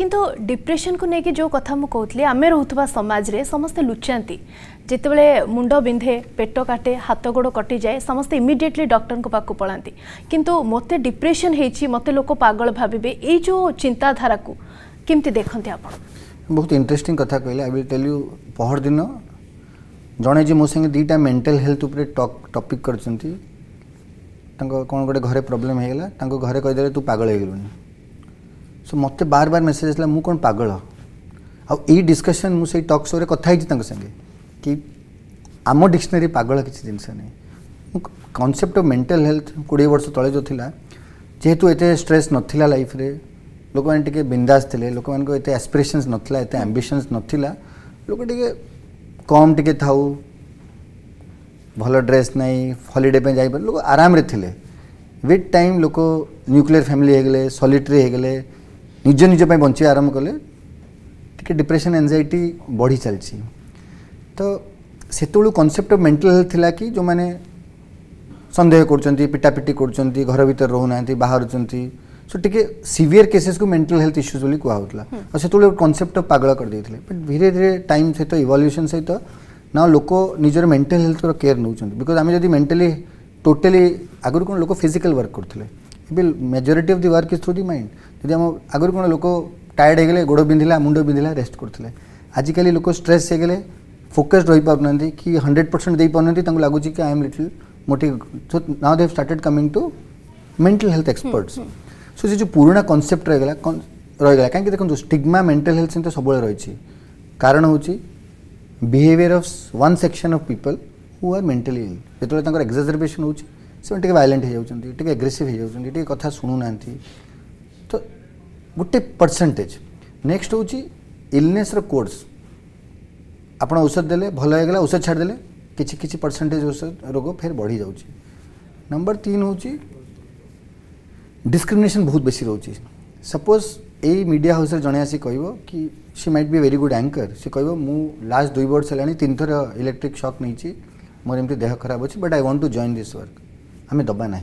କିନ୍ତୁ ଡିପ୍ରେସନକୁ ନେଇକି ଯେଉଁ କଥା ମୁଁ କହୁଥିଲି ଆମେ ରହୁଥିବା ସମାଜରେ ସମସ୍ତେ ଲୁଚାନ୍ତି ଯେତେବେଳେ ମୁଣ୍ଡ ବିନ୍ଧେ ପେଟ କାଟେ ହାତ ଗୋଡ଼ କଟିଯାଏ ସମସ୍ତେ ଇମିଡ଼ିଏଟଲି ଡକ୍ଟରଙ୍କ ପାଖକୁ ପଳାନ୍ତି କିନ୍ତୁ ମୋତେ ଡିପ୍ରେସନ୍ ହେଇଛି ମୋତେ ଲୋକ ପାଗଳ ଭାବିବେ ଏଇ ଯେଉଁ ଚିନ୍ତାଧାରାକୁ କେମିତି ଦେଖନ୍ତି ଆପଣ ବହୁତ ଇଣ୍ଟରେଷ୍ଟିଂ କଥା କହିଲେ ଆଇ ୱିଲ୍ ଟେଲ୍ ୟୁ ପହରଦିନ ଜଣେ ଯେ ମୋ ସାଙ୍ଗେ ଦୁଇଟା ମେଣ୍ଟାଲ ହେଲ୍ଥ ଉପରେ ଟପିକ୍ କରିଛନ୍ତି ତାଙ୍କ କ'ଣ ଗୋଟେ ଘରେ ପ୍ରୋବ୍ଲେମ୍ ହେଇଗଲା ତାଙ୍କୁ ଘରେ କହିଦେଲେ ତୁ ପାଗଳ ହେଇଗଲୁଣି सो मत बार बार मेसेज आसला मु पगल पागल आउ यही डिस्कसन मुझे टक शो कथी संगे कि आम डिक्शनारी पगल किसी जिनस नहीं कनसेप्ट अफ मेन्टाल हेल्थ कोड़े वर्ष तले जो थी जेहेतु एत स्ट्रेस नाला लाइफ लोक मैंने टे बिंदास थे लोक मत एत आस्पिरेसन्स नाला एत आम्बिशन्स नाला लोक टे कम टे था भल ड्रेस नाई हलीडे जापर लोक आराम थे विथ टाइम लोक न्यूक्लीयर फैमिली होगले सलिटरी होगले निज निज बचे आरंभ कले डिप्रेशन एंजाइटी बढ़ी चलती तो से कनसेप्ट अफ मेन्टाल हेल्थ थी कि जो मैंने सन्देह कर पिटापिटी कर घर भितर रोना बाहर सो टे सीयर केसेस को मेन्टाल हेल्थ इश्यूज भी कहुला और से कनसेप्ट पगल करदे बट धीरे धीरे टाइम सहित इवल्यूशन सहित ना लोक निजर मेन्टाल हेल्थ केयर नौकर आम जब मेन्टाली टोटाली आगुरी कौन लोक फिजिकाल वर्क करते हैं will majority of the work is through the mind ଯଦି ଆମ ଆଗରୁ କ'ଣ ଲୋକ ଟାୟାର୍ଡ ହେଇଗଲେ ଗୋଡ଼ ବିନ୍ଧିଲା ମୁଣ୍ଡ ବିନ୍ଧିଲା ରେଷ୍ଟ କରୁଥିଲେ ଆଜିକାଲି ଲୋକ ଷ୍ଟ୍ରେସ୍ ହେଇଗଲେ ଫୋକସ୍ଡ ରହିପାରୁନାହାନ୍ତି କି ହଣ୍ଡ୍ରେଡ଼ ପରସେଣ୍ଟ ଦେଇପାରୁନାହାନ୍ତି ତାଙ୍କୁ ଲାଗୁଛି କି I am little motive so now they started coming to mental health experts so ସେ ଯେଉଁ ପୁରୁଣା କନସେପ୍ଟ ରହିଗଲା ରହିଗଲା କାହିଁକି ଦେଖନ୍ତୁ ଷ୍ଟିଗ୍ମା ମେଣ୍ଟାଲ ହେଲ୍ଥ ସେମିତି ସବୁବେଳେ ରହିଛି କାରଣ ହେଉଛି behaviour of one section of people who are mentally ill ଯେତେବେଳେ ତାଙ୍କର ଏକ୍ଜାଜରବେସନ୍ ହେଉଛି से वायलेंट हो जाए एग्रेसीव हो जाए कथ शुणुना तो गोटे परसेंटेज नेक्स्ट हूँ इलनेस रोर्स आप औषध दे भल हो गला औषध छाड़दे किसी किसी परसेंटेज औषध रोग फेर बढ़ी जाऊँच नंबर तीन हूँ डिस्क्रिमिनेशन बहुत बेसी रोच सपोज यही मीडिया हाउस जन आसी कह कि सी माइट भी वेरी गुड एंकर सी कह लास्ट दुई वर्ष है तीन थर इलेक्ट्रिक सक नहीं मोर एम देह खराब अच्छे but I want to join this work आम दबा ना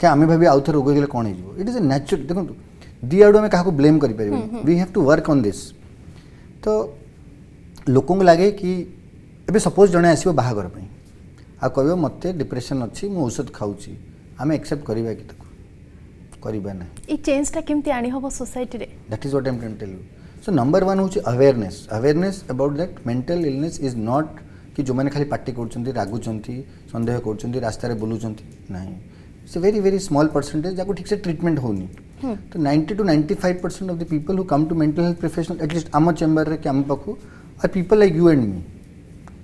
क्या आम भाई आउ थे रोग गले कौन इट इज ए नाचुरल देखो दि आड़ आम क्या ब्लेम कर पार we have to work on this तो लोक लगे कि ए सपोज जड़े आस बाघर पर कह मत डिप्रेसन अच्छी मुझे खाऊँ आम एक्सेप्ट करवा कि that is what I am so number 1 होची awareness awareness about that mental illness is not कि जो मैंने खाली पार्टी कर रागुंट सन्देह कर रास्तार बुलूँ ना it's very very small percentage जहाँ ठीक से ट्रिटमेंट हो हम्म। तो 90 to ninety five percent of the people who come to mental health professional at least आम चेम्बर कि आम पाख are people like you and me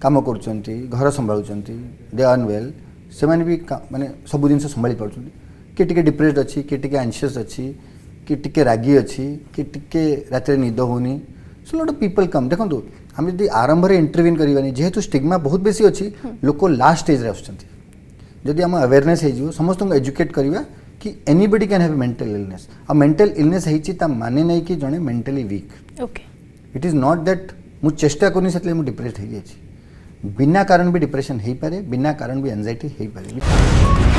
come कर घर संभाल दे अर्न वेल से मैंने सब जिन संभा पार्टी किए टी डिप्रेस्ड अच्छी किए टे आनसीयस अच्छी किए टी रागी अच्छी किए टी रात निद हो सो लट पीपल कम देखो ଆମେ ଯଦି ଆରମ୍ଭରେ ଇଣ୍ଟରଭିନ୍ କରିବାନି ଯେହେତୁ ଷ୍ଟିଗ୍ମା ବହୁତ ବେଶୀ ଅଛି ଲୋକ ଲାଷ୍ଟ ଷ୍ଟେଜ୍ରେ ଆସୁଛନ୍ତି ଯଦି ଆମ ଆୱେରନେସ୍ ହେଇଯିବ ସମସ୍ତଙ୍କୁ ଏଜୁକେଟ୍ କରିବା କି anybody can have mental illness ଆଉ ମେଣ୍ଟାଲ ଇଲନେସ୍ ହେଇଛି ତା ମାନେ ନାହିଁ କି ଜଣେ mentally weak it is not that ମୁଁ ଚେଷ୍ଟା କରୁନି ସେଥିଲାଗି ମୁଁ ଡିପ୍ରେସ୍ଡ ହେଇଯାଇଛି ବିନା କାରଣ ବି ଡିପ୍ରେସନ୍ ହେଇପାରେ ବିନା କାରଣ ବି ଆନ୍ଜାଇଟି ହେଇପାରେ